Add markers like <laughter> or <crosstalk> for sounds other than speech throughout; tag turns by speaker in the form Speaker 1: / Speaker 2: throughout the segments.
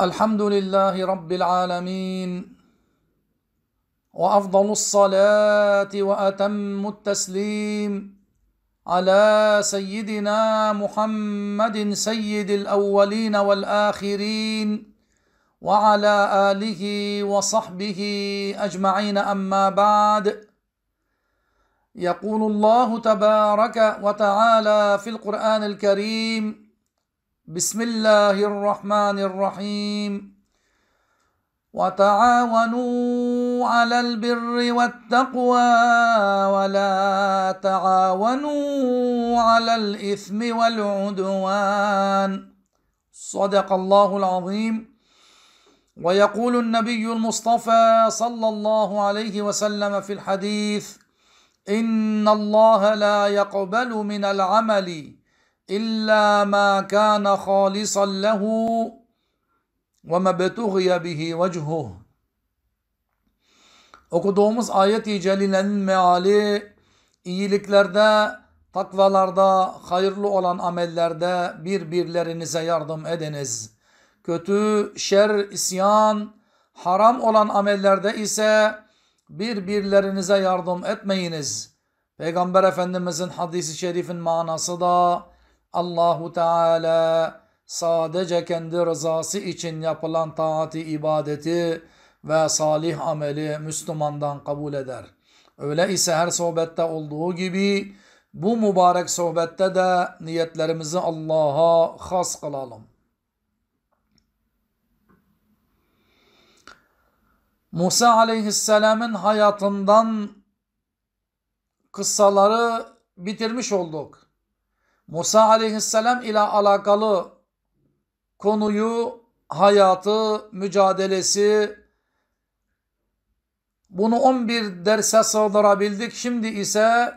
Speaker 1: الحمد لله رب العالمين وأفضل الصلاة وأتم التسليم على سيدنا محمد سيد الأولين والآخرين وعلى آله وصحبه أجمعين أما بعد يقول الله تبارك وتعالى في القرآن الكريم بسم الله الرحمن الرحيم وتعاونوا على البر والتقوى ولا تعاونوا على الإثم والعدوان صدق الله العظيم ويقول النبي المصطفى صلى الله عليه وسلم في الحديث إن الله لا يقبل من العمل illa ma kana halisan lehu ve mebtughiya bihi vechuh. Okuduğumuz ayet-i celilenin meali iyiliklerde, takvalarda, hayırlı olan amellerde birbirlerinize yardım ediniz. Kötü, şer, isyan, haram olan amellerde ise birbirlerinize yardım etmeyiniz. Peygamber Efendimizin hadisi şerifin manası da Allahu Teala sadece kendi rızası için yapılan taati, ibadeti ve salih ameli Müslümandan kabul eder. Öyle ise her sohbette olduğu gibi bu mübarek sohbette de niyetlerimizi Allah'a has kılalım. Musa aleyhisselamın hayatından kıssaları bitirmiş olduk. Musa aleyhisselam ile alakalı konuyu, hayatı, mücadelesi bunu 11 derse sığdırabildik. Şimdi ise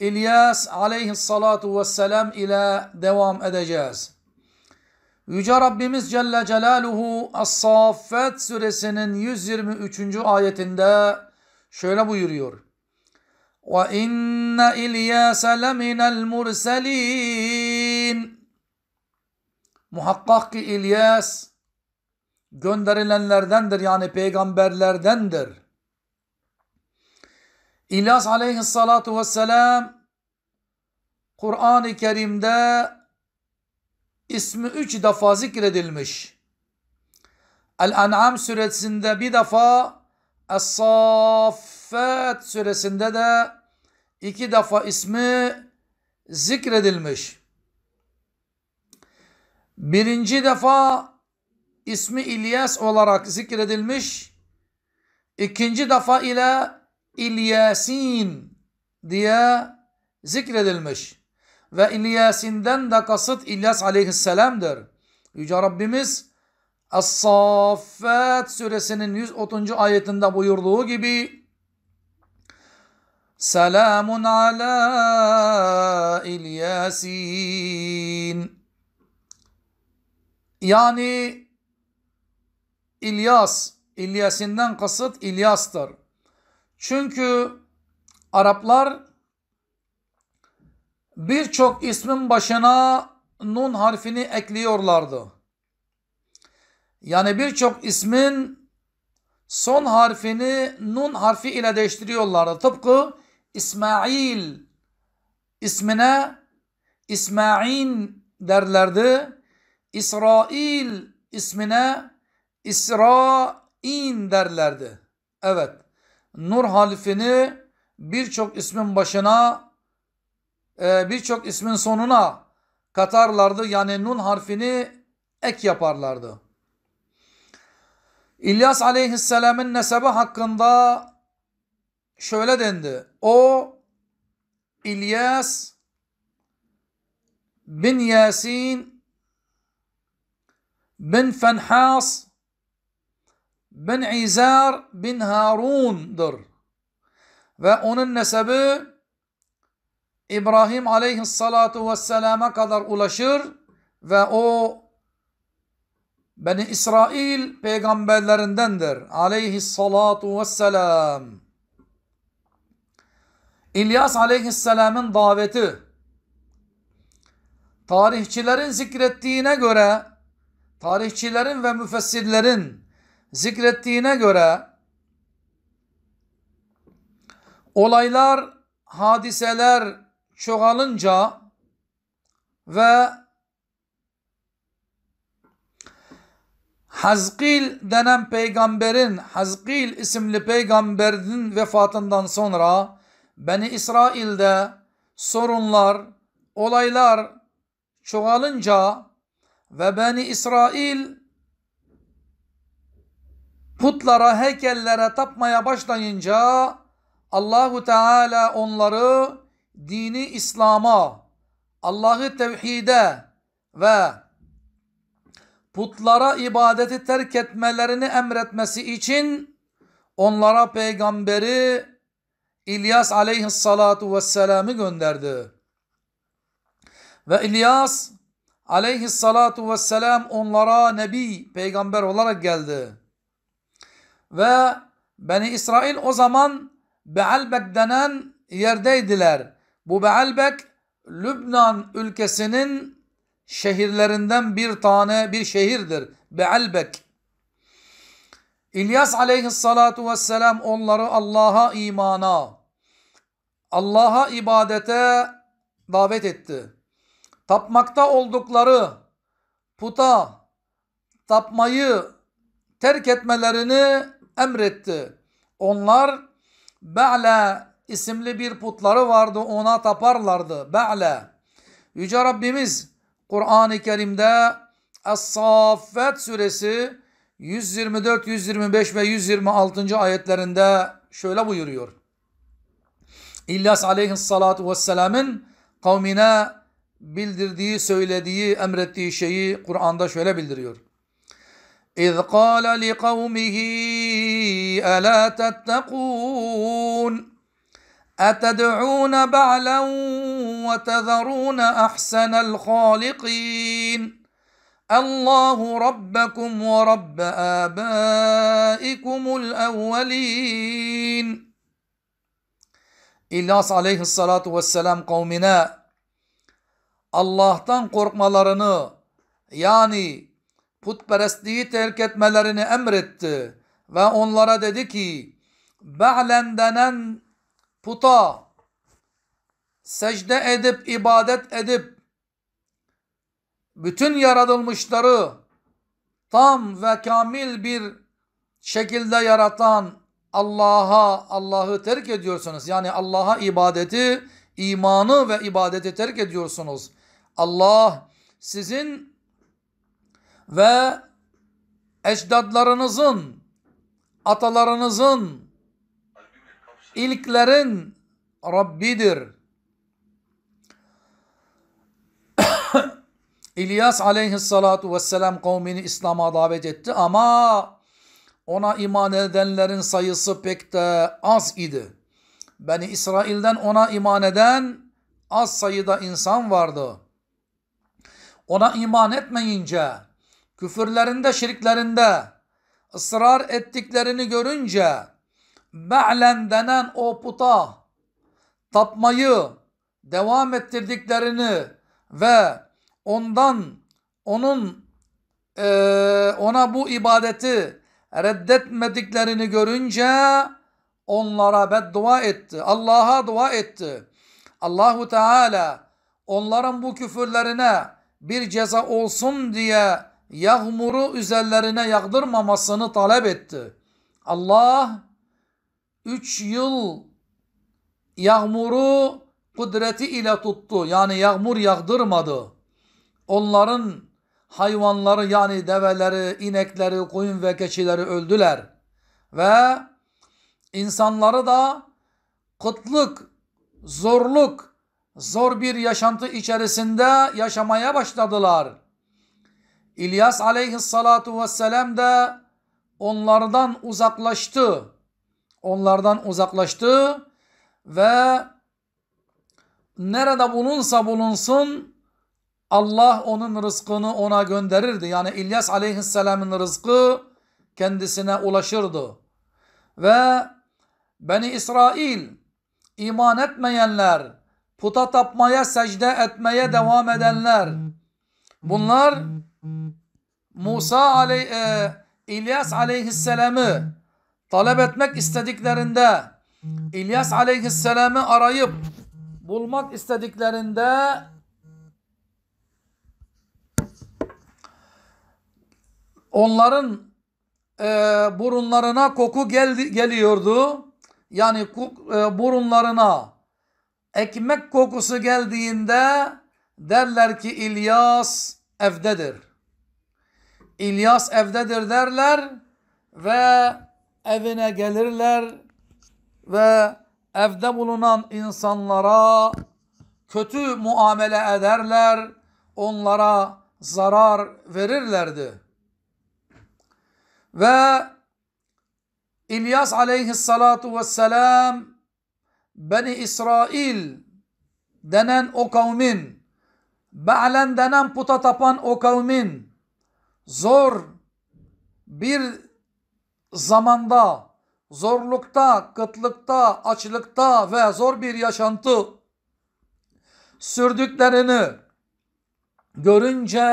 Speaker 1: İlyas aleyhissalatu vesselam ile devam edeceğiz. Yüce Rabbimiz Celle Celaluhu As-Saffet suresinin 123. ayetinde şöyle buyuruyor. وإن İlyas لمن المرسلين Muhakkak ki İlyas gönderilenlerdendir yani peygamberlerdendir. İlyas aleyhissalatu vesselam Kur'an-ı Kerim'de ismi üç defa zikredilmiş. El-En'am suresinde bir defa Es-Saffat suresinde de iki defa ismi zikredilmiş. Birinci defa ismi İlyas olarak zikredilmiş. İkinci defa ile İlyasin diye zikredilmiş. Ve İlyasin'den de kasıt İlyas aleyhisselamdır. Yüce Rabbimiz As-Saffat suresinin 130. ayetinde buyurduğu gibi Selamun ala İlyasin. Yani İlyas, İlyasinden kasıt İlyas'tır. Çünkü Araplar birçok ismin başına nun harfini ekliyorlardı. Yani birçok ismin son harfini nun harfi ile değiştiriyorlardı. Tıpkı İsmail ismine İsmail derlerdi. İsrail ismine İsrail derlerdi. Evet. Nur halifini birçok ismin başına e, birçok ismin sonuna katarlardı. Yani nun harfini ek yaparlardı. İlyas aleyhisselamın nesebe hakkında şöyle dendi o İlyas bin Yasin bin Fenhas bin İzar bin Harundır. Ve onun nesebi İbrahim aleyhissalatu vesselama kadar ulaşır ve o Beni İsrail peygamberlerindendir. Aleyhissalatu vesselam. İlyas aleyhisselamın daveti tarihçilerin zikrettiğine göre tarihçilerin ve müfessirlerin zikrettiğine göre olaylar, hadiseler çoğalınca ve Hazkil denen peygamberin, Hazkil isimli peygamberin vefatından sonra Beni İsrail'de sorunlar, olaylar çoğalınca ve Beni İsrail putlara, heykellere tapmaya başlayınca Allahu Teala onları dini İslam'a, Allah'ı tevhide ve putlara ibadeti terk etmelerini emretmesi için onlara peygamberi İlyas aleyhissalatu vesselam'ı gönderdi. Ve İlyas aleyhissalatu vesselam onlara nebi peygamber olarak geldi. Ve Beni İsrail o zaman Baalbek denen yerdeydiler. Bu Baalbek Lübnan ülkesinin şehirlerinden bir tane bir şehirdir. Baalbek. İlyas aleyhissalatu vesselam onları Allah'a imana Allah'a ibadete davet etti. Tapmakta oldukları puta tapmayı terk etmelerini emretti. Onlar Be'le isimli bir putları vardı ona taparlardı. Be'le. Yüce Rabbimiz Kur'an-ı Kerim'de Es-Saffet suresi 124, 125 ve 126. ayetlerinde şöyle buyuruyor. İlyas aleyhissalatu vesselamın kavmine bildirdiği, söylediği, emrettiği şeyi Kur'an'da şöyle bildiriyor. اِذْ قَالَ لِقَوْمِهِ أَلَا تَتَّقُونَ أَتَدْعُونَ بَعْلًا وَتَذَرُونَ أَحْسَنَ الْخَالِقِينَ اللَّهُ رَبَّكُمْ وَرَبَّ آبَائِكُمُ الْأَوَّلِينَ İlyas aleyhissalatu vesselam kavmine Allah'tan korkmalarını yani putperestliği terk etmelerini emretti ve onlara dedi ki Be'len denen puta secde edip ibadet edip bütün yaratılmışları tam ve kamil bir şekilde yaratan Allah'a, Allah'ı terk ediyorsunuz. Yani Allah'a ibadeti, imanı ve ibadeti terk ediyorsunuz. Allah sizin ve ecdadlarınızın, atalarınızın, ilklerin Rabbidir. <coughs> İlyas aleyhissalatu vesselam kavmini İslam'a davet etti ama ona iman edenlerin sayısı pek de az idi. Beni İsrail'den ona iman eden az sayıda insan vardı. Ona iman etmeyince, küfürlerinde, şirklerinde ısrar ettiklerini görünce, Be'len denen o puta tapmayı devam ettirdiklerini ve ondan onun e, ona bu ibadeti reddetmediklerini görünce onlara beddua etti. Allah'a dua etti. Allahu Teala onların bu küfürlerine bir ceza olsun diye yağmuru üzerlerine yağdırmamasını talep etti. Allah üç yıl yağmuru kudreti ile tuttu. Yani yağmur yağdırmadı. Onların hayvanları yani develeri, inekleri, koyun ve keçileri öldüler. Ve insanları da kıtlık, zorluk, zor bir yaşantı içerisinde yaşamaya başladılar. İlyas aleyhissalatu vesselam da onlardan uzaklaştı. Onlardan uzaklaştı ve nerede bulunsa bulunsun Allah onun rızkını ona gönderirdi. Yani İlyas aleyhisselamın rızkı kendisine ulaşırdı. Ve Beni İsrail iman etmeyenler, puta tapmaya, secde etmeye devam edenler bunlar Musa aleyh, e, İlyas aleyhisselamı talep etmek istediklerinde İlyas aleyhisselamı arayıp bulmak istediklerinde onların e, burunlarına koku geldi, geliyordu. Yani e, burunlarına ekmek kokusu geldiğinde derler ki İlyas evdedir. İlyas evdedir derler ve evine gelirler ve evde bulunan insanlara kötü muamele ederler, onlara zarar verirlerdi. Ve İlyas aleyhissalatu vesselam Beni İsrail denen o kavmin Be'len denen puta tapan o kavmin zor bir zamanda zorlukta, kıtlıkta, açlıkta ve zor bir yaşantı sürdüklerini görünce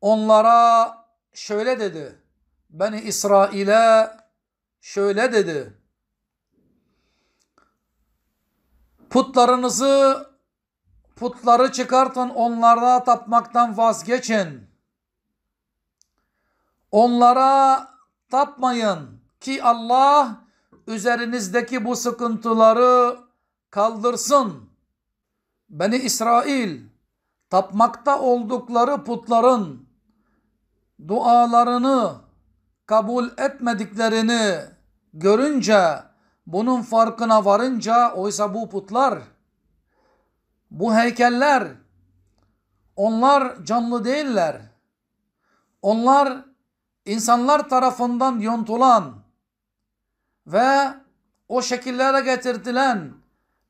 Speaker 1: onlara şöyle dedi. Beni İsrail'e şöyle dedi. Putlarınızı, putları çıkartın onlara tapmaktan vazgeçin. Onlara tapmayın ki Allah üzerinizdeki bu sıkıntıları kaldırsın. Beni İsrail tapmakta oldukları putların dualarını kabul etmediklerini görünce, bunun farkına varınca oysa bu putlar, bu heykeller, onlar canlı değiller. Onlar insanlar tarafından yontulan ve o şekillere getirtilen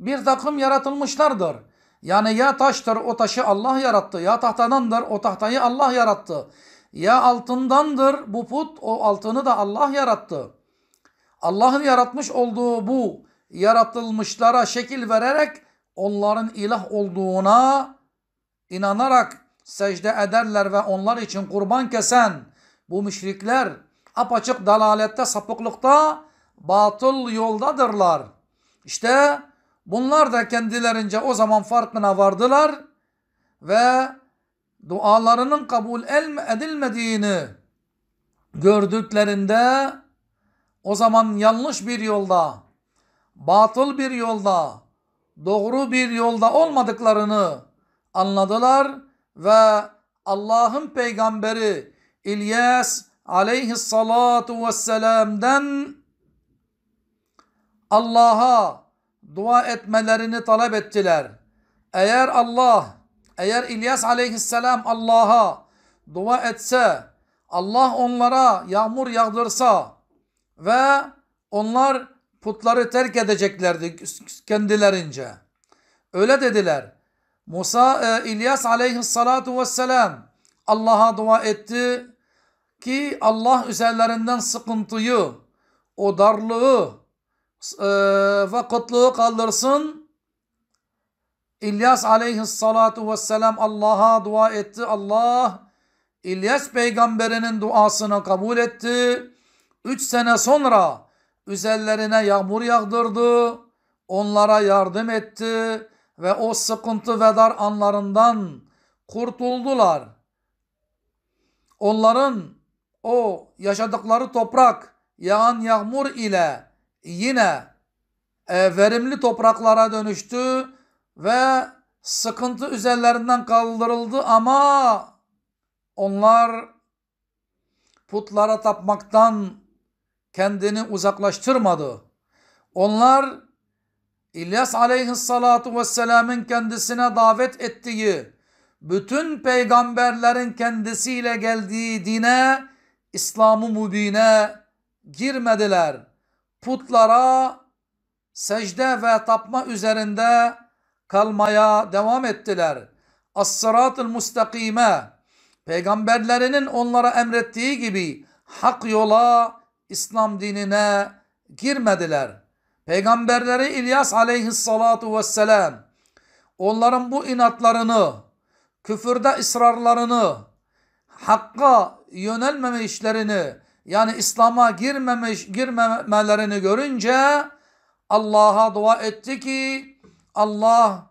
Speaker 1: bir takım yaratılmışlardır. Yani ya taştır o taşı Allah yarattı ya tahtadandır o tahtayı Allah yarattı ya altındandır bu put. O altını da Allah yarattı. Allah'ın yaratmış olduğu bu yaratılmışlara şekil vererek onların ilah olduğuna inanarak secde ederler ve onlar için kurban kesen bu müşrikler apaçık dalalette, sapıklıkta, batıl yoldadırlar. İşte bunlar da kendilerince o zaman farkına vardılar ve dualarının kabul edilmediğini gördüklerinde o zaman yanlış bir yolda, batıl bir yolda, doğru bir yolda olmadıklarını anladılar ve Allah'ın peygamberi İlyas aleyhissalatu vesselam'dan Allah'a dua etmelerini talep ettiler. Eğer Allah eğer İlyas aleyhisselam Allah'a dua etse, Allah onlara yağmur yağdırsa ve onlar putları terk edeceklerdi kendilerince. Öyle dediler. Musa e, İlyas aleyhissalatu vesselam Allah'a dua etti ki Allah üzerlerinden sıkıntıyı, o darlığı e, ve kıtlığı kaldırsın İlyas aleyhissalatu vesselam Allah'a dua etti. Allah İlyas peygamberinin duasını kabul etti. Üç sene sonra üzerlerine yağmur yağdırdı. Onlara yardım etti ve o sıkıntı ve dar anlarından kurtuldular. Onların o yaşadıkları toprak yağan yağmur ile yine e, verimli topraklara dönüştü ve sıkıntı üzerlerinden kaldırıldı ama onlar putlara tapmaktan kendini uzaklaştırmadı. Onlar İlyas aleyhissalatu vesselamın kendisine davet ettiği, bütün peygamberlerin kendisiyle geldiği dine, İslamı Mübin'e girmediler. Putlara secde ve tapma üzerinde kalmaya devam ettiler. As-sıratul mustakime peygamberlerinin onlara emrettiği gibi hak yola İslam dinine girmediler. Peygamberleri İlyas aleyhissalatu vesselam onların bu inatlarını, küfürde ısrarlarını, hakka yönelmeme işlerini yani İslam'a girmemiş girmemelerini görünce Allah'a dua etti ki Allah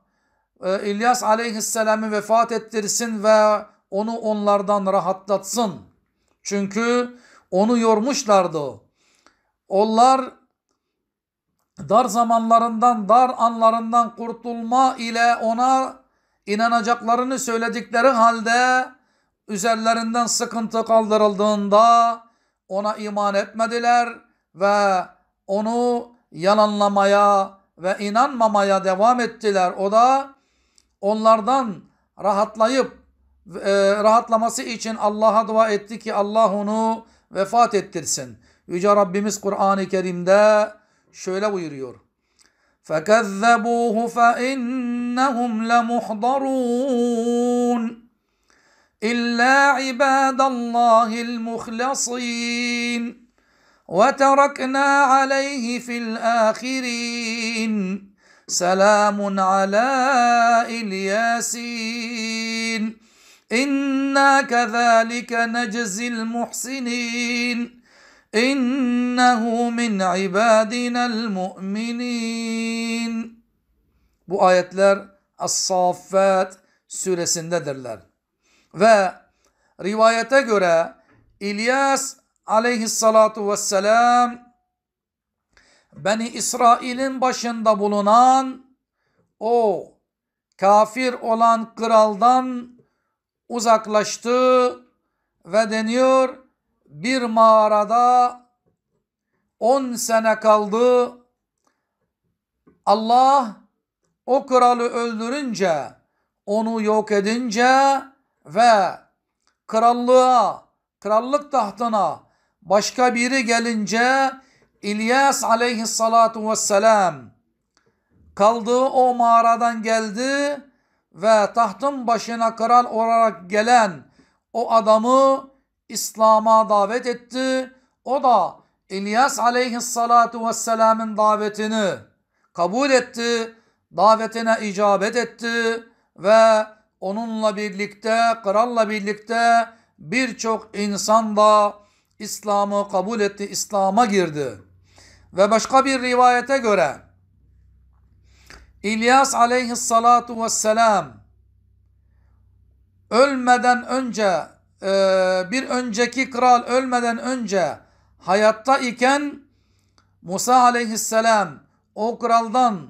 Speaker 1: e, İlyas aleyhisselamı vefat ettirsin ve onu onlardan rahatlatsın. Çünkü onu yormuşlardı. Onlar dar zamanlarından, dar anlarından kurtulma ile ona inanacaklarını söyledikleri halde üzerlerinden sıkıntı kaldırıldığında ona iman etmediler ve onu yalanlamaya ve inanmamaya devam ettiler. O da onlardan rahatlayıp e, rahatlaması için Allah'a dua etti ki Allah onu vefat ettirsin. Yüce Rabbimiz Kur'an-ı Kerim'de şöyle buyuruyor. فَكَذَّبُوهُ فَاِنَّهُمْ لَمُحْضَرُونَ إِلَّا عِبَادَ اللّٰهِ الْمُخْلَصِينَ وتركنا عليه في الآخرين سلام على الياسين إنا كذلك نجزي المحسنين إنه من عبادنا المؤمنين Bu ayetler As-Saffat süresindedirler. Ve rivayete göre İlyas aleyhissalatu vesselam Beni İsrail'in başında bulunan o kafir olan kraldan uzaklaştı ve deniyor bir mağarada 10 sene kaldı. Allah o kralı öldürünce, onu yok edince ve krallığa, krallık tahtına Başka biri gelince İlyas aleyhissalatu vesselam kaldığı o mağaradan geldi ve tahtın başına kral olarak gelen o adamı İslam'a davet etti. O da İlyas aleyhissalatu vesselamın davetini kabul etti. Davetine icabet etti ve onunla birlikte, kralla birlikte birçok insan da İslam'ı kabul etti, İslam'a girdi. Ve başka bir rivayete göre İlyas aleyhissalatu vesselam ölmeden önce e, bir önceki kral ölmeden önce hayatta iken Musa aleyhisselam o kraldan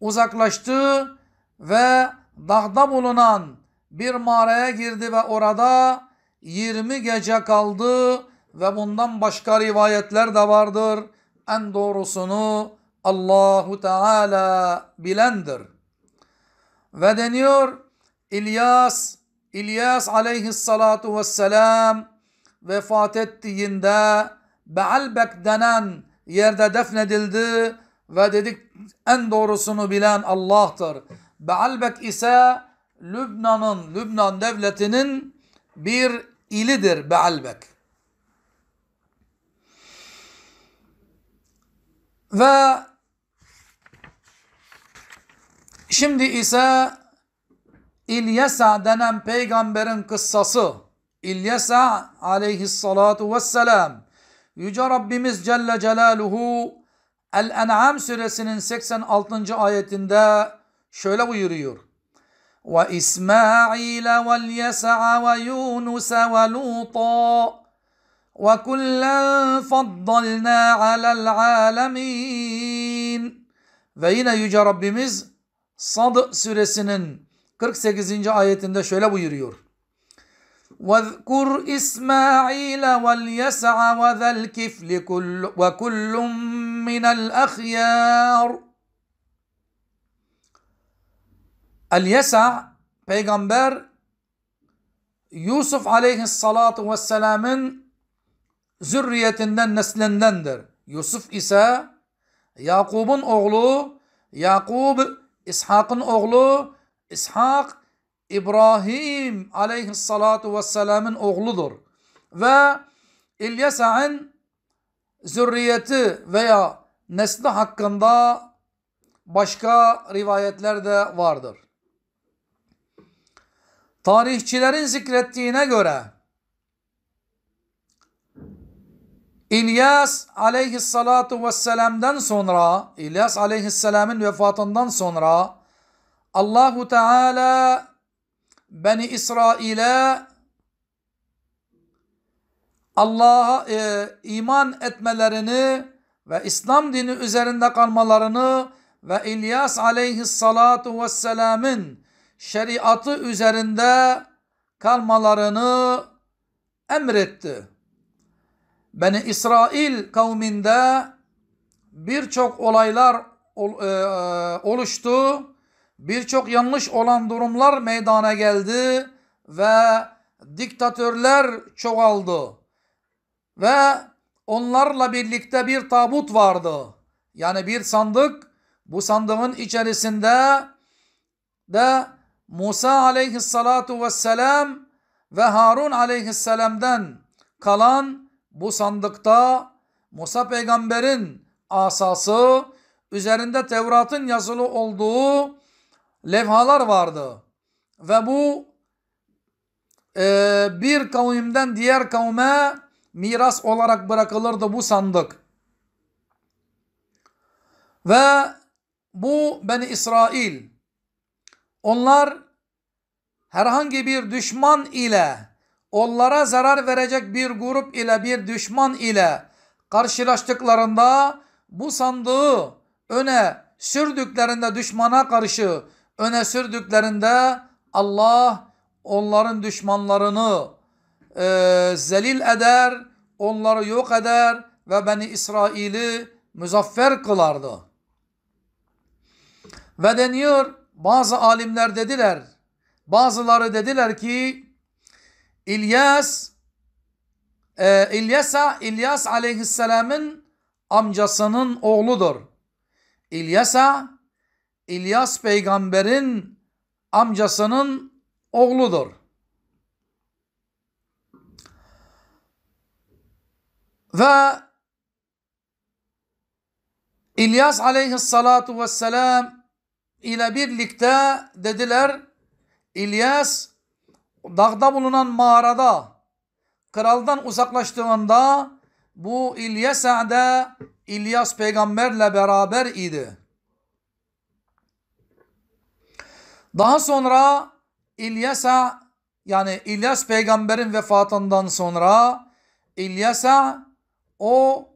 Speaker 1: uzaklaştı ve dağda bulunan bir mağaraya girdi ve orada 20 gece kaldı ve bundan başka rivayetler de vardır. En doğrusunu Allahu Teala bilendir. Ve deniyor İlyas, İlyas aleyhissalatu vesselam vefat ettiğinde Baalbek denen yerde defnedildi ve dedik en doğrusunu bilen Allah'tır. Baalbek ise Lübnan'ın, Lübnan devletinin bir ilidir Baalbek. Ve şimdi ise İlyasa denen peygamberin kıssası. İlyasa aleyhissalatu vesselam. Yüce Rabbimiz Celle Celaluhu El-En'am suresinin 86. ayetinde şöyle buyuruyor. ve Yunus ve وَلُوطًا وكلا فضلنا على العالمين Ve yine Yüce Rabbimiz Sad suresinin 48. ayetinde şöyle buyuruyor. وَذْكُرْ إِسْمَاعِيلَ وَالْيَسَعَ وَذَا الْكِفْلِ وَكُلٌّ مِّنَ الْأَخْيَارِ El-Yesa peygamber Yusuf aleyhissalatu vesselamın zürriyetinden neslendendir. Yusuf ise Yakub'un oğlu, Yakub İshak'ın oğlu, İshak İbrahim aleyhissalatu vesselam'ın oğludur. Ve İlyasa'ın zürriyeti veya nesli hakkında başka rivayetler de vardır. Tarihçilerin zikrettiğine göre İlyas aleyhissalatu vesselam'dan sonra İlyas aleyhisselamın vefatından sonra Allahu Teala Beni İsrail'e Allah'a e, iman etmelerini ve İslam dini üzerinde kalmalarını ve İlyas aleyhissalatu vesselamın şeriatı üzerinde kalmalarını emretti. Beni İsrail kavminde birçok olaylar e, e, oluştu. Birçok yanlış olan durumlar meydana geldi ve diktatörler çoğaldı. Ve onlarla birlikte bir tabut vardı. Yani bir sandık. Bu sandığın içerisinde de Musa aleyhissalatu vesselam ve Harun aleyhisselam'dan kalan bu sandıkta Musa peygamberin asası üzerinde Tevrat'ın yazılı olduğu levhalar vardı. Ve bu e, bir kavimden diğer kavme miras olarak bırakılırdı bu sandık. Ve bu Beni İsrail. Onlar herhangi bir düşman ile onlara zarar verecek bir grup ile bir düşman ile karşılaştıklarında bu sandığı öne sürdüklerinde düşmana karşı öne sürdüklerinde Allah onların düşmanlarını e, zelil eder, onları yok eder ve Beni İsrail'i müzaffer kılardı. Ve deniyor bazı alimler dediler, bazıları dediler ki İlyas e, İlyasa İlyas aleyhisselamın amcasının oğludur. İlyasa İlyas peygamberin amcasının oğludur. Ve İlyas aleyhissalatu vesselam ile birlikte dediler İlyas dağda bulunan mağarada kraldan uzaklaştığında bu İlyasa'da İlyas peygamberle beraber idi. Daha sonra İlyasa yani İlyas peygamberin vefatından sonra İlyasa o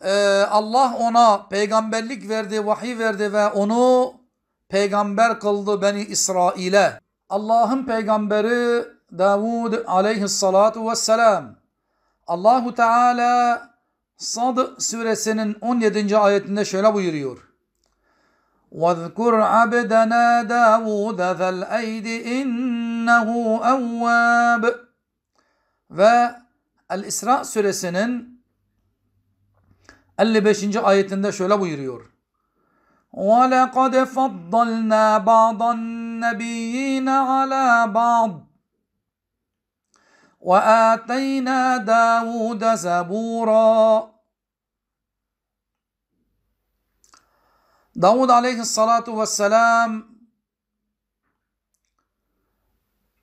Speaker 1: e, Allah ona peygamberlik verdi, vahiy verdi ve onu peygamber kıldı Beni İsrail'e. Allah'ın peygamberi Davud aleyhissalatu vesselam Allahu Teala Sad suresinin 17. ayetinde şöyle buyuruyor. وَذْكُرْ عَبْدَنَا دَاوُودَ ذَا الْاَيْدِ اِنَّهُ اَوَّابِ Ve El-İsra suresinin 55. ayetinde şöyle buyuruyor. ولقد فضلنا بعض النبيين على بعض وآتينا داود زبورا داود عليه الصلاة والسلام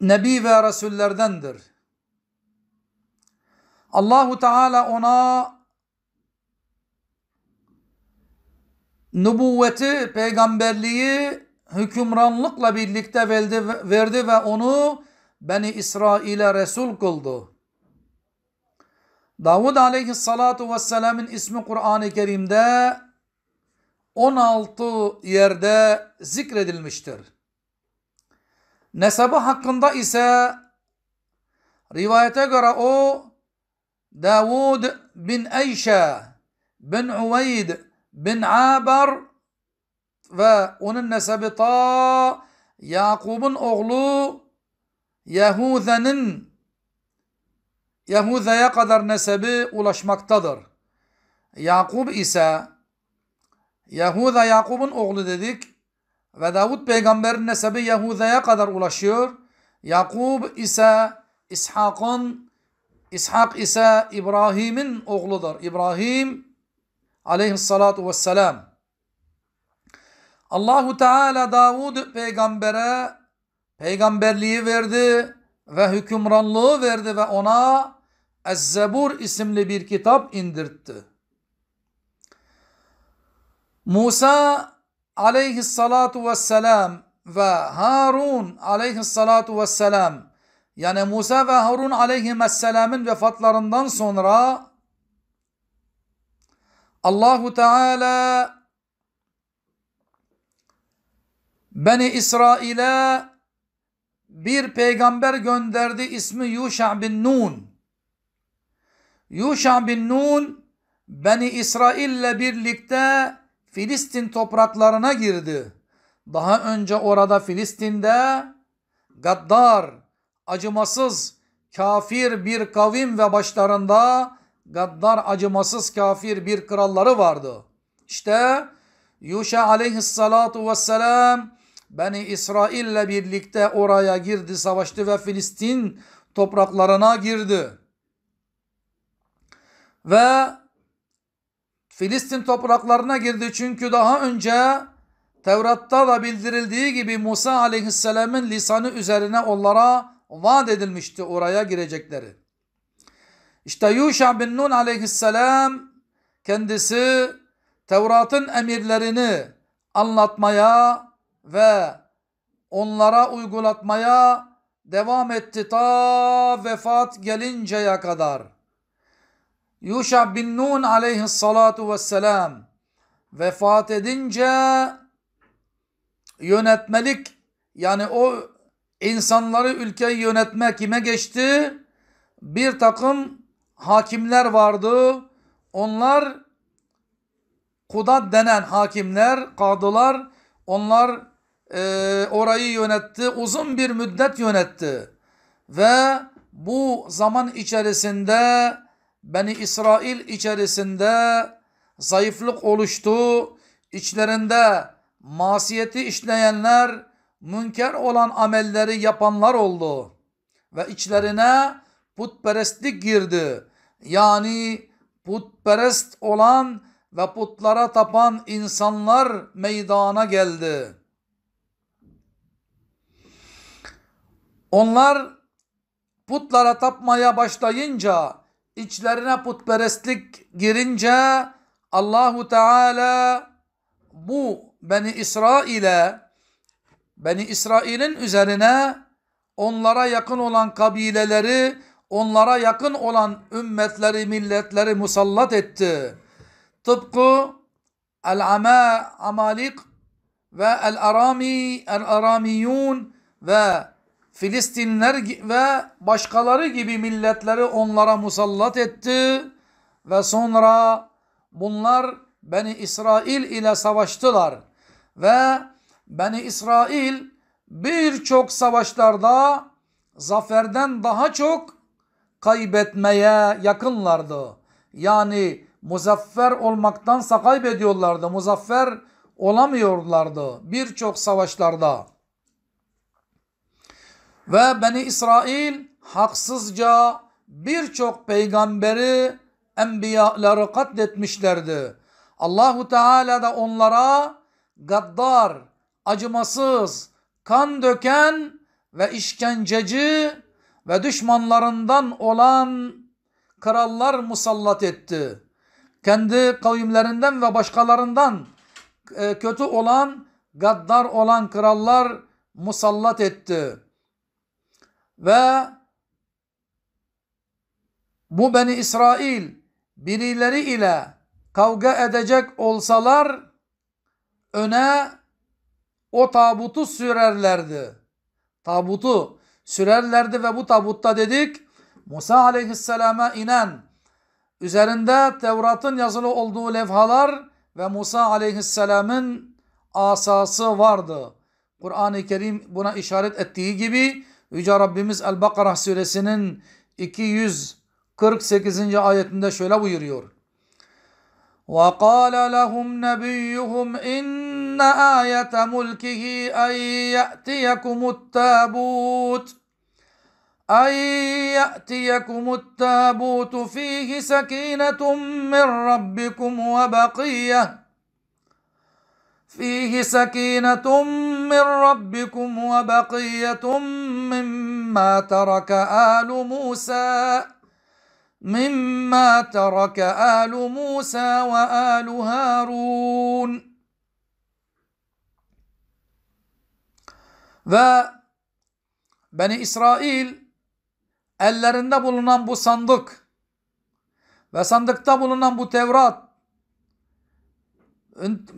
Speaker 1: نبي ورسول لردندر الله تعالى أُنَا nübüvveti, peygamberliği hükümranlıkla birlikte verdi, verdi ve onu Beni İsrail'e Resul kıldı. Davud aleyhissalatu vesselam'ın ismi Kur'an-ı Kerim'de 16 yerde zikredilmiştir. Nesabı hakkında ise rivayete göre o Davud bin Eyşe bin Uveyd bin Abar ve onun nesebi Ta Yakub'un oğlu Yahuza'nın Yahuza'ya kadar nesebi ulaşmaktadır. Yakub ise Yahuza Yakub'un oğlu dedik ve Davud peygamberin nesebi Yahuza'ya kadar ulaşıyor. Yakub ise İshak'ın İshak ise İbrahim'in oğludur. İbrahim aleyhissalatu vesselam. Allahu Teala Davud peygambere peygamberliği verdi ve hükümranlığı verdi ve ona ez isimli bir kitap indirtti. Musa aleyhissalatu vesselam ve Harun aleyhissalatu vesselam yani Musa ve Harun aleyhisselamın vefatlarından sonra Allahu Teala Beni İsrail'e bir peygamber gönderdi ismi Yuşa bin Nun. Yuşa bin Nun Beni İsrail'le birlikte Filistin topraklarına girdi. Daha önce orada Filistin'de gaddar, acımasız, kafir bir kavim ve başlarında gaddar acımasız kafir bir kralları vardı. İşte Yuşa aleyhissalatu vesselam Beni İsrail'le birlikte oraya girdi, savaştı ve Filistin topraklarına girdi. Ve Filistin topraklarına girdi çünkü daha önce Tevrat'ta da bildirildiği gibi Musa aleyhisselamın lisanı üzerine onlara vaat edilmişti oraya girecekleri. İşte Yuşa bin Nun aleyhisselam kendisi Tevrat'ın emirlerini anlatmaya ve onlara uygulatmaya devam etti ta vefat gelinceye kadar. Yuşa bin Nun aleyhissalatu vesselam vefat edince yönetmelik yani o insanları ülkeyi yönetme kime geçti? Bir takım hakimler vardı. Onlar kudat denen hakimler, kadılar onlar e, orayı yönetti. Uzun bir müddet yönetti. Ve bu zaman içerisinde Beni İsrail içerisinde zayıflık oluştu. İçlerinde masiyeti işleyenler, münker olan amelleri yapanlar oldu. Ve içlerine putperestlik girdi yani putperest olan ve putlara tapan insanlar meydana geldi. Onlar putlara tapmaya başlayınca, içlerine putperestlik girince Allahu Teala bu Beni İsrail'e Beni İsrail'in üzerine onlara yakın olan kabileleri onlara yakın olan ümmetleri, milletleri musallat etti. Tıpkı El-Ama Amalik ve El-Arami, El-Aramiyun ve Filistinler ve başkaları gibi milletleri onlara musallat etti. Ve sonra bunlar Beni İsrail ile savaştılar. Ve Beni İsrail birçok savaşlarda zaferden daha çok kaybetmeye yakınlardı. Yani muzaffer olmaktansa kaybediyorlardı. Muzaffer olamıyorlardı birçok savaşlarda. Ve Beni İsrail haksızca birçok peygamberi, enbiyaları katletmişlerdi. Allahu Teala da onlara gaddar, acımasız, kan döken ve işkenceci ve düşmanlarından olan krallar musallat etti. Kendi kavimlerinden ve başkalarından e, kötü olan, gaddar olan krallar musallat etti. Ve bu Beni İsrail birileri ile kavga edecek olsalar öne o tabutu sürerlerdi. Tabutu sürerlerdi ve bu tabutta dedik Musa aleyhisselama inen üzerinde Tevrat'ın yazılı olduğu levhalar ve Musa aleyhisselamın asası vardı. Kur'an-ı Kerim buna işaret ettiği gibi Yüce Rabbimiz El-Bakara suresinin 248. ayetinde şöyle buyuruyor. وَقَالَ لَهُمْ نَبِيُّهُمْ اِنَّ ايه ملكه ان ياتيكم التابوت ان ياتيكم التابوت فيه سكينه من ربكم وبقيه فيه سكينة من ربكم وبقية مما ترك آل موسى مما ترك آل موسى وآل هارون Ve Beni İsrail ellerinde bulunan bu sandık ve sandıkta bulunan bu Tevrat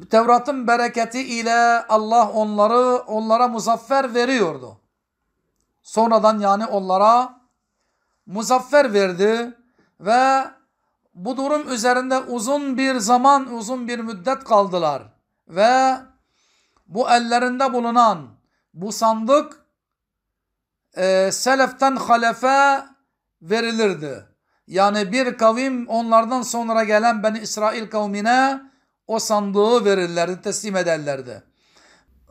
Speaker 1: Tevrat'ın bereketi ile Allah onları onlara muzaffer veriyordu. Sonradan yani onlara muzaffer verdi ve bu durum üzerinde uzun bir zaman, uzun bir müddet kaldılar ve bu ellerinde bulunan bu sandık e, seleften halefe verilirdi. Yani bir kavim onlardan sonra gelen Beni İsrail kavmine o sandığı verirlerdi, teslim ederlerdi.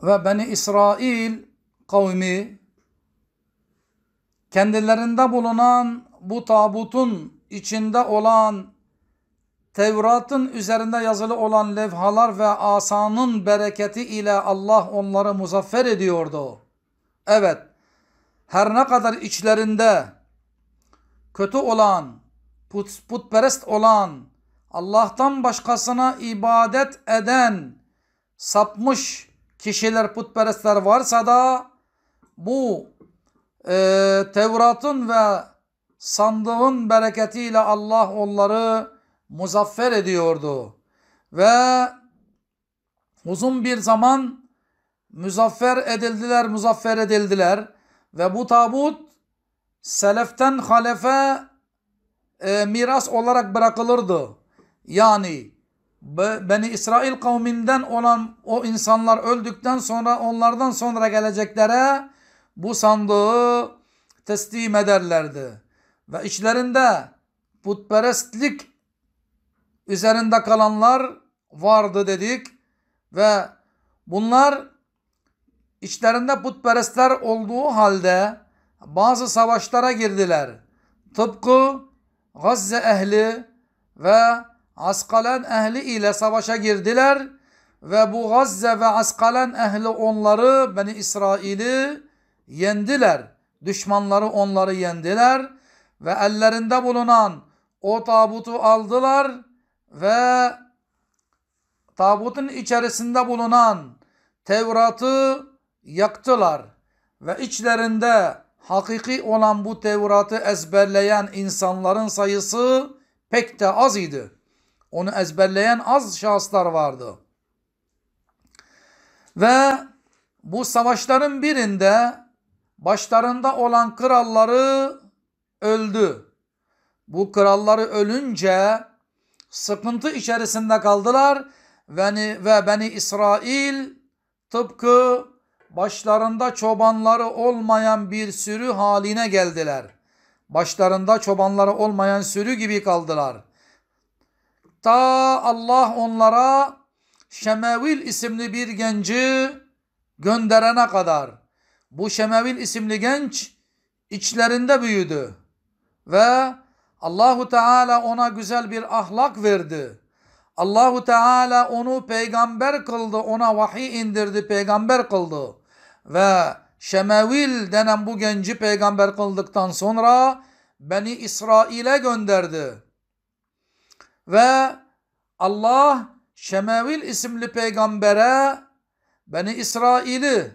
Speaker 1: Ve Beni İsrail kavmi kendilerinde bulunan bu tabutun içinde olan Tevrat'ın üzerinde yazılı olan levhalar ve asanın bereketi ile Allah onları muzaffer ediyordu. Evet, her ne kadar içlerinde kötü olan, put, putperest olan, Allah'tan başkasına ibadet eden, sapmış kişiler, putperestler varsa da bu e, Tevrat'ın ve sandığın bereketiyle Allah onları muzaffer ediyordu. Ve uzun bir zaman muzaffer edildiler, muzaffer edildiler. Ve bu tabut seleften halefe e, miras olarak bırakılırdı. Yani Beni İsrail kavminden olan o insanlar öldükten sonra onlardan sonra geleceklere bu sandığı teslim ederlerdi. Ve içlerinde putperestlik üzerinde kalanlar vardı dedik ve bunlar içlerinde putperestler olduğu halde bazı savaşlara girdiler. Tıpkı Gazze ehli ve Askalen ehli ile savaşa girdiler ve bu Gazze ve Askalen ehli onları Beni İsrail'i yendiler. Düşmanları onları yendiler ve ellerinde bulunan o tabutu aldılar ve tabutun içerisinde bulunan Tevrat'ı yaktılar ve içlerinde hakiki olan bu Tevrat'ı ezberleyen insanların sayısı pek de az idi. Onu ezberleyen az şahıslar vardı. Ve bu savaşların birinde başlarında olan kralları öldü. Bu kralları ölünce sıkıntı içerisinde kaldılar ve, ve Beni İsrail tıpkı başlarında çobanları olmayan bir sürü haline geldiler. Başlarında çobanları olmayan sürü gibi kaldılar. Ta Allah onlara Şemevil isimli bir genci gönderene kadar bu Şemevil isimli genç içlerinde büyüdü ve Allahu Teala ona güzel bir ahlak verdi. Allahu Teala onu peygamber kıldı, ona vahiy indirdi, peygamber kıldı. Ve Şemevil denen bu genci peygamber kıldıktan sonra Beni İsrail'e gönderdi. Ve Allah Şemevil isimli peygambere Beni İsrail'i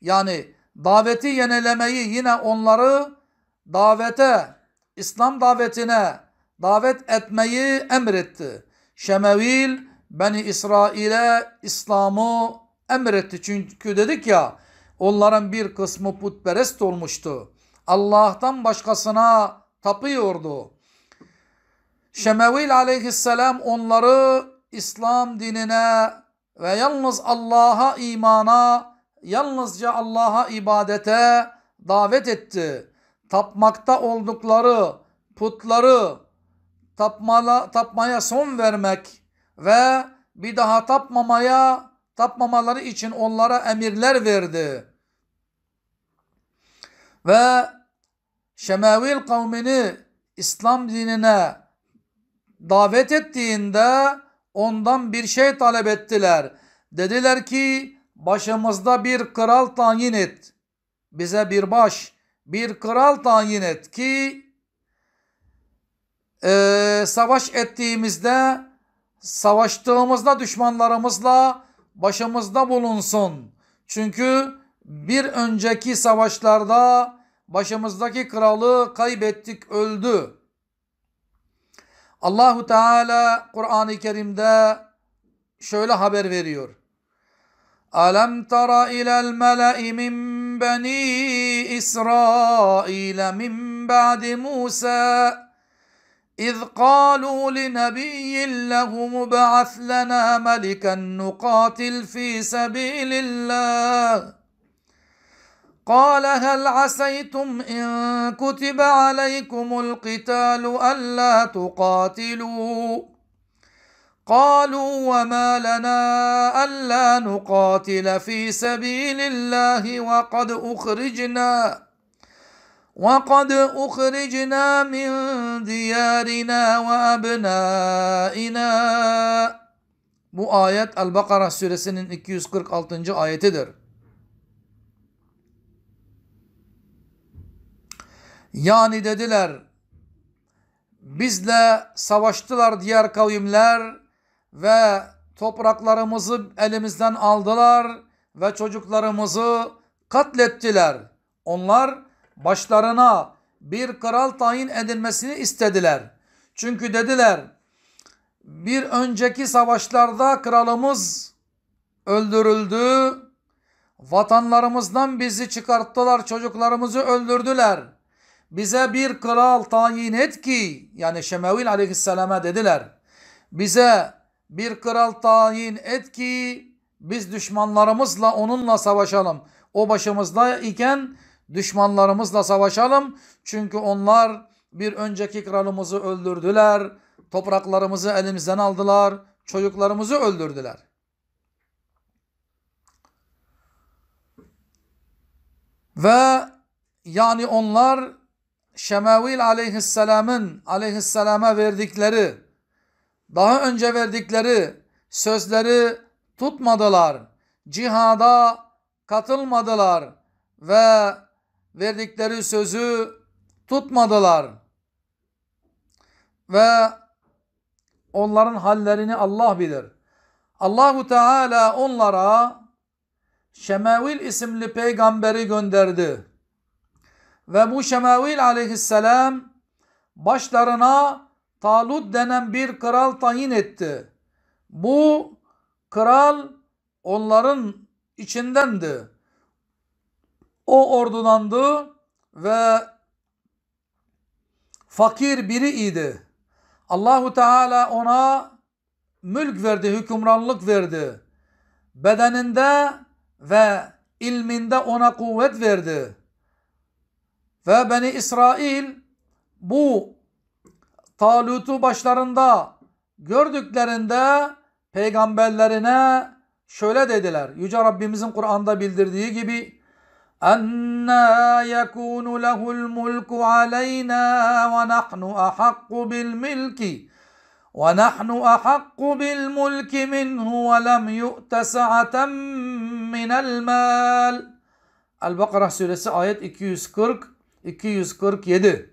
Speaker 1: yani daveti yenilemeyi yine onları davete İslam davetine davet etmeyi emretti. Şemevil Beni İsrail'e İslam'ı emretti. Çünkü dedik ya onların bir kısmı putperest olmuştu. Allah'tan başkasına tapıyordu. Şemevil aleyhisselam onları İslam dinine ve yalnız Allah'a imana, yalnızca Allah'a ibadete davet etti tapmakta oldukları putları tapmala, tapmaya son vermek ve bir daha tapmamaya tapmamaları için onlara emirler verdi. Ve Şemavil kavmini İslam dinine davet ettiğinde ondan bir şey talep ettiler. Dediler ki başımızda bir kral tayin et. Bize bir baş, bir kral tayin et ki e, savaş ettiğimizde savaştığımızda düşmanlarımızla başımızda bulunsun. Çünkü bir önceki savaşlarda başımızdaki kralı kaybettik öldü. Allahu Teala Kur'an-ı Kerim'de şöyle haber veriyor. الم تر الى الملا من بني اسرائيل من بعد موسى اذ قالوا لنبي له مبعث لنا ملكا نقاتل في سبيل الله قال هل عسيتم ان كتب عليكم القتال الا تقاتلوا قالوا وما لنا ألا نقاتل في سبيل الله وقد أخرجنا وقد أخرجنا من ديارنا وابنائنا Bu ayet El-Bakara suresinin 246. ayetidir. Yani dediler bizle savaştılar diğer kavimler ve topraklarımızı elimizden aldılar ve çocuklarımızı katlettiler. Onlar başlarına bir kral tayin edilmesini istediler. Çünkü dediler bir önceki savaşlarda kralımız öldürüldü. Vatanlarımızdan bizi çıkarttılar, çocuklarımızı öldürdüler. Bize bir kral tayin et ki, yani Şemevil aleyhisselama dediler. Bize bir kral tayin et ki biz düşmanlarımızla onunla savaşalım. O başımızda iken düşmanlarımızla savaşalım. Çünkü onlar bir önceki kralımızı öldürdüler. Topraklarımızı elimizden aldılar. Çocuklarımızı öldürdüler. Ve yani onlar Şemavil aleyhisselamın aleyhisselama verdikleri daha önce verdikleri sözleri tutmadılar. Cihada katılmadılar ve verdikleri sözü tutmadılar. Ve onların hallerini Allah bilir. Allahu Teala onlara Şemavil isimli peygamberi gönderdi. Ve bu Şemavil aleyhisselam başlarına Talut denen bir kral tayin etti. Bu kral onların içindendi. O ordudandı ve fakir biri idi. Allahu Teala ona mülk verdi, hükümranlık verdi. Bedeninde ve ilminde ona kuvvet verdi. Ve Beni İsrail bu Talut'u başlarında gördüklerinde peygamberlerine şöyle dediler. Yüce Rabbimizin Kur'an'da bildirdiği gibi Enna yekunu lehul mulku aleyna ve nahnu ahakku bil milki ve nahnu ahakku bil mulki minhu ve lem yu'te sa'aten minel mal. El-Bakara suresi ayet 240 247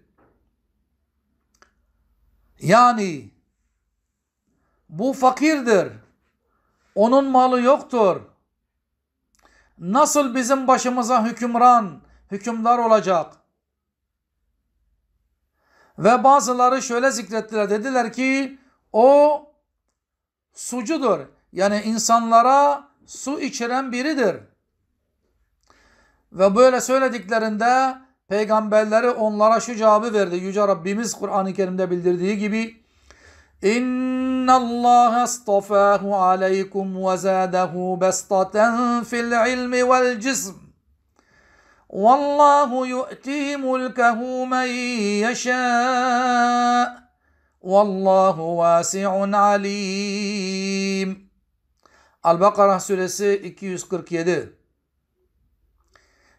Speaker 1: yani bu fakirdir. Onun malı yoktur. Nasıl bizim başımıza hükümran, hükümdar olacak? Ve bazıları şöyle zikrettiler. Dediler ki o sucudur. Yani insanlara su içiren biridir. Ve böyle söylediklerinde peygamberleri onlara şu cevabı verdi. Yüce Rabbimiz Kur'an-ı Kerim'de bildirdiği gibi İnna Allah astafahu aleykum ve zadahu bastaten fil ilmi vel cism. Vallahu yu'ti mulkehu men yeşâ. Vallahu vâsi'un alim. al Baqarah suresi 247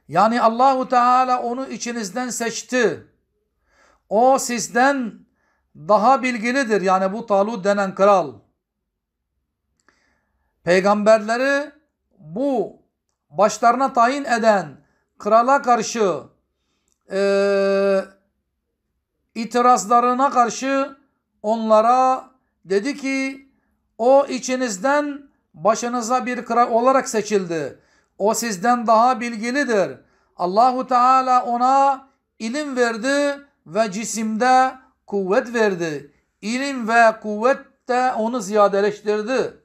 Speaker 1: yani Allahu Teala onu içinizden seçti. O sizden daha bilgilidir. Yani bu Talut denen kral. Peygamberleri bu başlarına tayin eden krala karşı e, itirazlarına karşı onlara dedi ki o içinizden başınıza bir kral olarak seçildi. O sizden daha bilgilidir. Allahu Teala ona ilim verdi ve cisimde kuvvet verdi. İlim ve kuvvet de onu ziyadeleştirdi.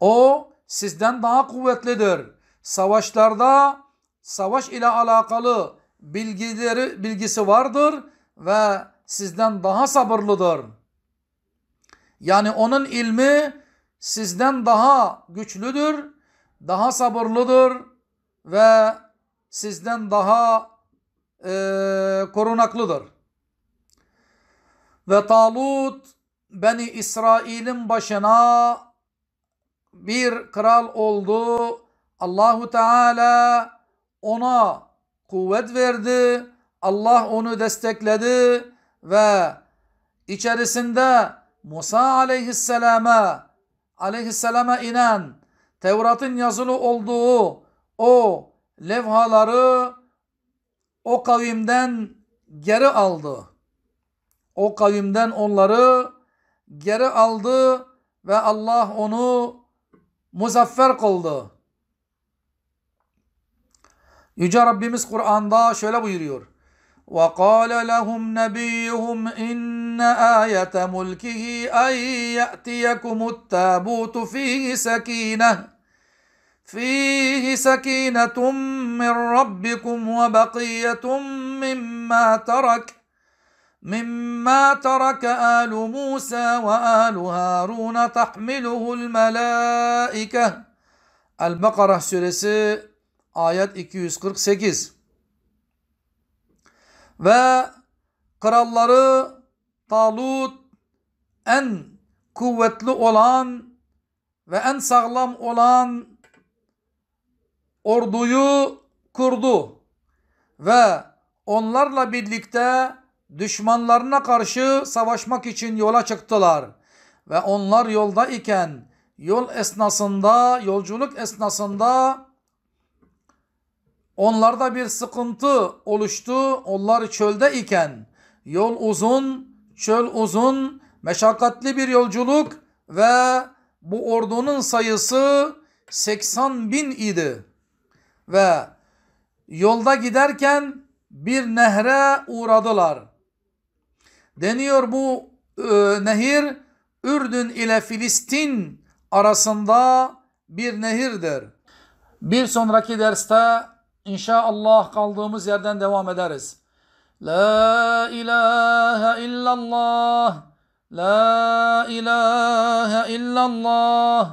Speaker 1: O sizden daha kuvvetlidir. Savaşlarda savaş ile alakalı bilgileri bilgisi vardır ve sizden daha sabırlıdır. Yani onun ilmi sizden daha güçlüdür daha sabırlıdır ve sizden daha e, korunaklıdır. Ve Talut Beni İsrail'in başına bir kral oldu. Allahu Teala ona kuvvet verdi. Allah onu destekledi ve içerisinde Musa aleyhisselama aleyhisselama inen Tevrat'ın yazılı olduğu o levhaları o kavimden geri aldı. O kavimden onları geri aldı ve Allah onu muzaffer kıldı. Yüce Rabbimiz Kur'an'da şöyle buyuruyor. وقال لهم نبيهم إن آية ملكه أن يأتيكم التابوت فيه سكينة فيه سكينة من ربكم وبقية مما ترك مما ترك آل موسى وآل هارون تحمله الملائكة البقرة suresi ayet 248 ve kralları Talut en kuvvetli olan ve en sağlam olan orduyu kurdu ve onlarla birlikte düşmanlarına karşı savaşmak için yola çıktılar ve onlar yolda iken yol esnasında yolculuk esnasında Onlarda bir sıkıntı oluştu. Onlar çölde iken yol uzun, çöl uzun, meşakkatli bir yolculuk ve bu ordunun sayısı 80 bin idi. Ve yolda giderken bir nehre uğradılar. Deniyor bu e, nehir Ürdün ile Filistin arasında bir nehirdir. Bir sonraki derste İnşallah kaldığımız yerden devam ederiz. La ilahe illallah. La ilahe illallah.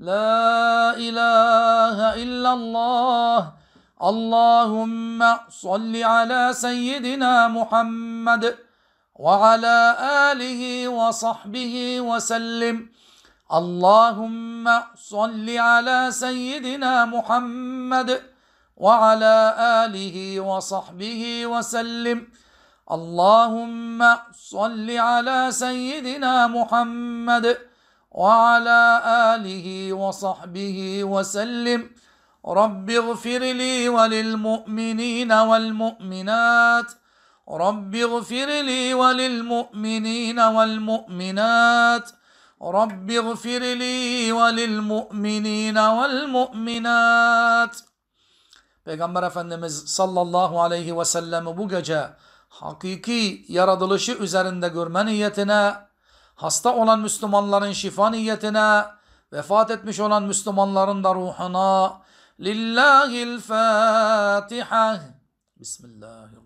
Speaker 1: La ilahe illallah. Allahümme salli ala seyyidina Muhammed ve ala alihi ve sahbihi ve sellim. Allahümme salli ala seyyidina Muhammed. وعلى آله وصحبه وسلم اللهم صل على سيدنا محمد وعلى آله وصحبه وسلم رب اغفر لي وللمؤمنين والمؤمنات رب اغفر لي وللمؤمنين والمؤمنات رب اغفر لي وللمؤمنين والمؤمنات Peygamber Efendimiz sallallahu aleyhi ve sellemi bu gece hakiki yaratılışı üzerinde görme niyetine, hasta olan Müslümanların şifa niyetine, vefat etmiş olan Müslümanların da ruhuna, Lillahil Fatiha. Bismillahirrahmanirrahim.